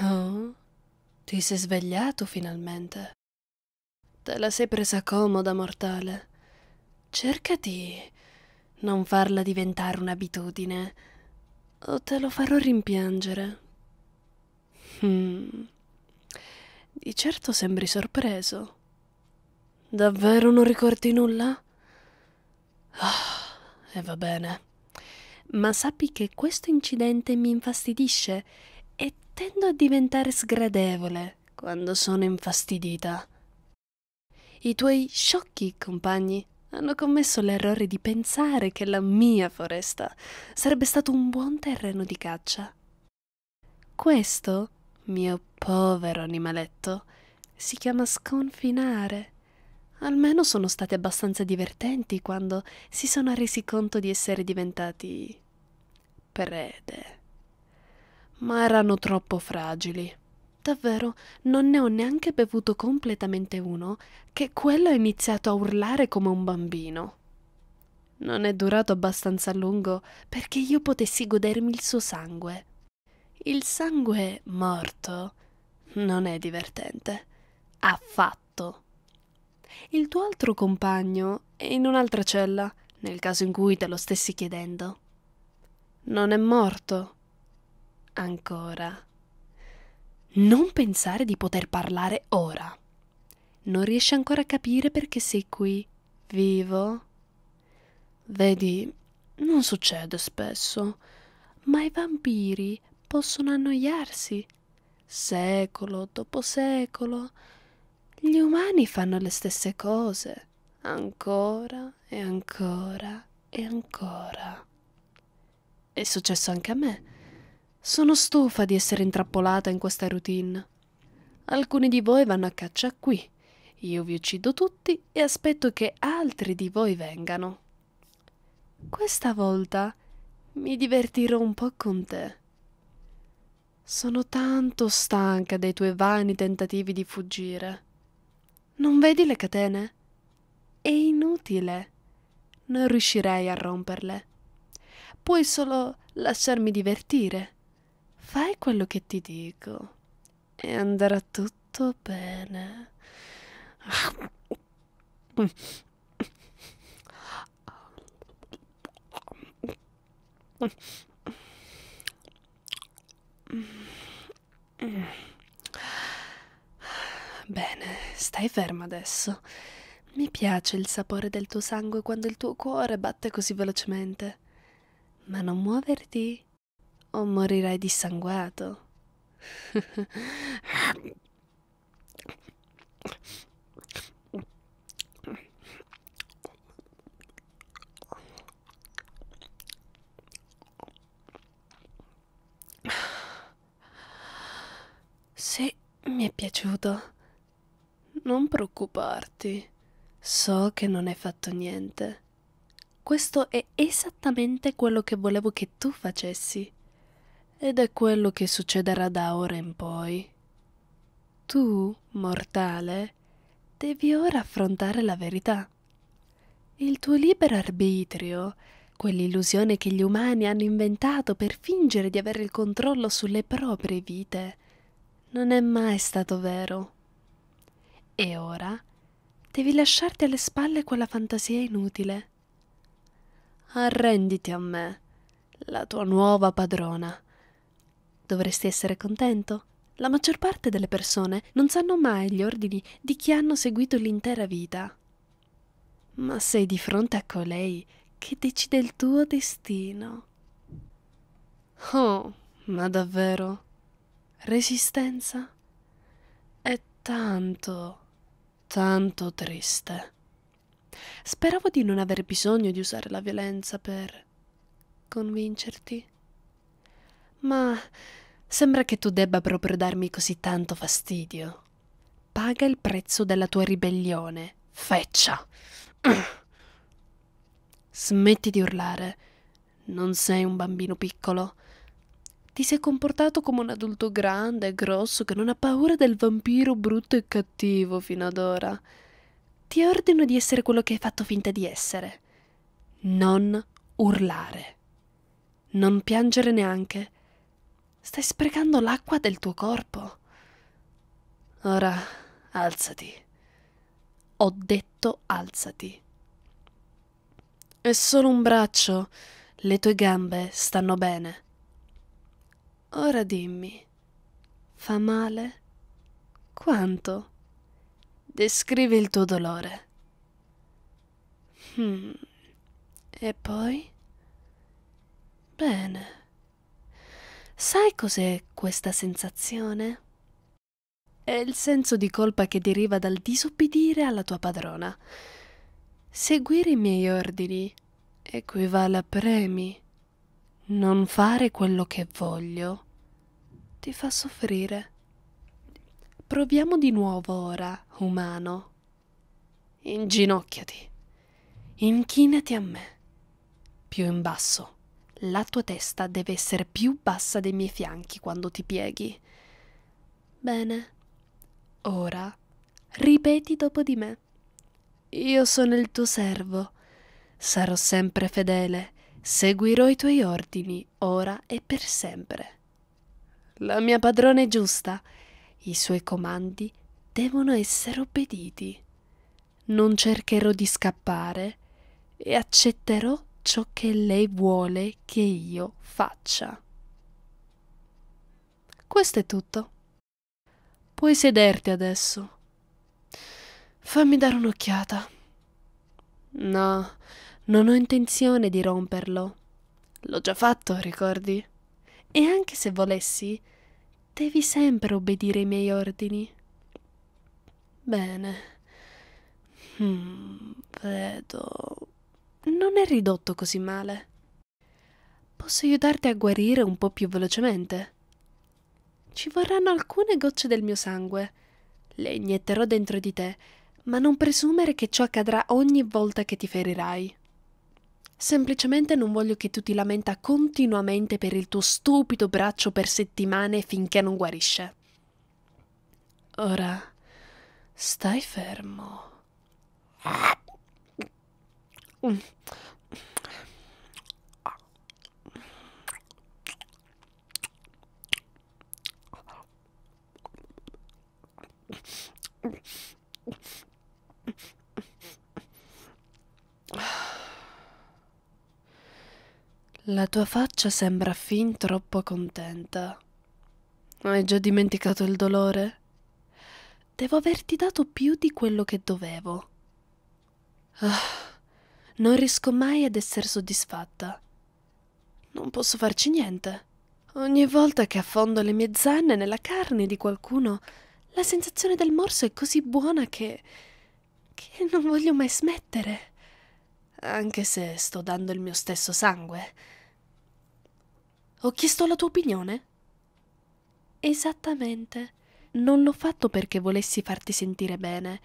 Oh, ti sei svegliato finalmente. Te la sei presa comoda, mortale. Cerca di non farla diventare un'abitudine, o te lo farò rimpiangere. Hmm. Di certo sembri sorpreso. Davvero non ricordi nulla? Oh, e va bene. Ma sappi che questo incidente mi infastidisce e tendo a diventare sgradevole quando sono infastidita. I tuoi sciocchi compagni hanno commesso l'errore di pensare che la mia foresta sarebbe stato un buon terreno di caccia. Questo, mio povero animaletto, si chiama sconfinare. Almeno sono stati abbastanza divertenti quando si sono resi conto di essere diventati prede ma erano troppo fragili. Davvero, non ne ho neanche bevuto completamente uno, che quello ha iniziato a urlare come un bambino. Non è durato abbastanza a lungo perché io potessi godermi il suo sangue. Il sangue morto non è divertente. Affatto. Il tuo altro compagno è in un'altra cella, nel caso in cui te lo stessi chiedendo. Non è morto, ancora. Non pensare di poter parlare ora. Non riesci ancora a capire perché sei qui, vivo. Vedi, non succede spesso, ma i vampiri possono annoiarsi secolo dopo secolo. Gli umani fanno le stesse cose, ancora e ancora e ancora. È successo anche a me. Sono stufa di essere intrappolata in questa routine. Alcuni di voi vanno a caccia qui. Io vi uccido tutti e aspetto che altri di voi vengano. Questa volta mi divertirò un po' con te. Sono tanto stanca dei tuoi vani tentativi di fuggire. Non vedi le catene? È inutile. Non riuscirei a romperle. Puoi solo lasciarmi divertire. Fai quello che ti dico e andrà tutto bene. Bene, stai ferma adesso. Mi piace il sapore del tuo sangue quando il tuo cuore batte così velocemente. Ma non muoverti o morirai dissanguato. sì, mi è piaciuto, non preoccuparti. So che non hai fatto niente. Questo è esattamente quello che volevo che tu facessi ed è quello che succederà da ora in poi. Tu, mortale, devi ora affrontare la verità. Il tuo libero arbitrio, quell'illusione che gli umani hanno inventato per fingere di avere il controllo sulle proprie vite, non è mai stato vero. E ora devi lasciarti alle spalle quella fantasia inutile. Arrenditi a me, la tua nuova padrona, dovresti essere contento. La maggior parte delle persone non sanno mai gli ordini di chi hanno seguito l'intera vita. Ma sei di fronte a colei che decide il tuo destino. Oh, ma davvero? Resistenza? È tanto, tanto triste. Speravo di non aver bisogno di usare la violenza per convincerti. Ma sembra che tu debba proprio darmi così tanto fastidio. Paga il prezzo della tua ribellione, feccia. Smetti di urlare. Non sei un bambino piccolo. Ti sei comportato come un adulto grande e grosso che non ha paura del vampiro brutto e cattivo fino ad ora. Ti ordino di essere quello che hai fatto finta di essere. Non urlare. Non piangere neanche. Stai sprecando l'acqua del tuo corpo. Ora alzati. Ho detto alzati. È solo un braccio. Le tue gambe stanno bene. Ora dimmi. Fa male? Quanto? Descrivi il tuo dolore. Hmm. E poi? Bene. Sai cos'è questa sensazione? È il senso di colpa che deriva dal disobbedire alla tua padrona. Seguire i miei ordini equivale a premi. Non fare quello che voglio ti fa soffrire. Proviamo di nuovo ora, umano. Inginocchiati. Inchinati a me. Più in basso. La tua testa deve essere più bassa dei miei fianchi quando ti pieghi. Bene. Ora ripeti dopo di me. Io sono il tuo servo. Sarò sempre fedele. Seguirò i tuoi ordini, ora e per sempre. La mia padrona è giusta. I suoi comandi devono essere obbediti. Non cercherò di scappare e accetterò ciò che lei vuole che io faccia. Questo è tutto. Puoi sederti adesso. Fammi dare un'occhiata. No, non ho intenzione di romperlo. L'ho già fatto, ricordi? E anche se volessi, devi sempre obbedire ai miei ordini. Bene. Hmm, vedo non è ridotto così male. Posso aiutarti a guarire un po' più velocemente? Ci vorranno alcune gocce del mio sangue. Le inietterò dentro di te, ma non presumere che ciò accadrà ogni volta che ti ferirai. Semplicemente non voglio che tu ti lamenta continuamente per il tuo stupido braccio per settimane finché non guarisce. Ora, stai fermo. Ah. La tua faccia sembra fin troppo contenta. Hai già dimenticato il dolore? Devo averti dato più di quello che dovevo. Ah non riesco mai ad essere soddisfatta. Non posso farci niente. Ogni volta che affondo le mie zanne nella carne di qualcuno, la sensazione del morso è così buona che. che non voglio mai smettere. Anche se sto dando il mio stesso sangue. Ho chiesto la tua opinione? Esattamente. Non l'ho fatto perché volessi farti sentire bene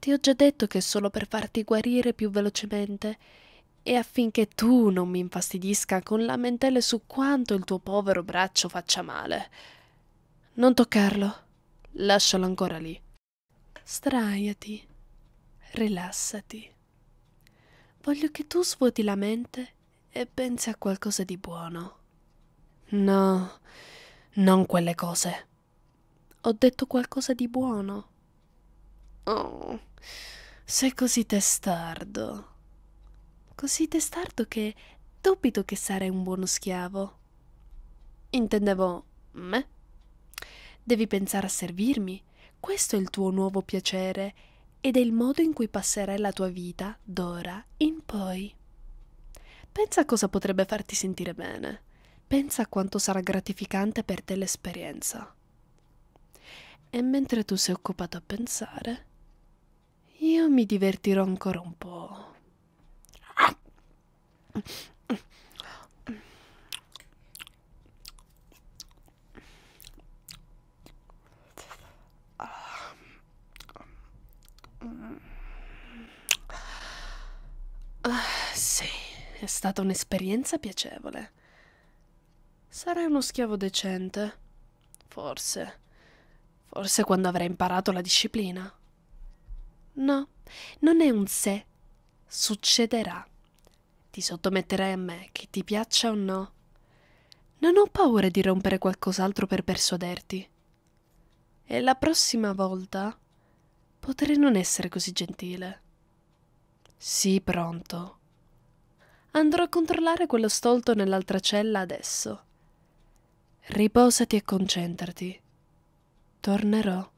ti ho già detto che è solo per farti guarire più velocemente e affinché tu non mi infastidisca con lamentele su quanto il tuo povero braccio faccia male. Non toccarlo. Lascialo ancora lì. Straiati. Rilassati. Voglio che tu svuoti la mente e pensi a qualcosa di buono. No, non quelle cose. Ho detto qualcosa di buono. Oh, sei così testardo. Così testardo che dubito che sarai un buono schiavo. Intendevo me. Devi pensare a servirmi. Questo è il tuo nuovo piacere ed è il modo in cui passerai la tua vita d'ora in poi. Pensa a cosa potrebbe farti sentire bene. Pensa a quanto sarà gratificante per te l'esperienza. E mentre tu sei occupato a pensare, io mi divertirò ancora un po'. Ah, sì, è stata un'esperienza piacevole. Sarai uno schiavo decente. Forse. Forse quando avrai imparato la disciplina. No, non è un se. Succederà. Ti sottometterai a me, che ti piaccia o no. Non ho paura di rompere qualcos'altro per persuaderti. E la prossima volta potrei non essere così gentile. Sì, pronto. Andrò a controllare quello stolto nell'altra cella adesso. Riposati e concentrati. Tornerò.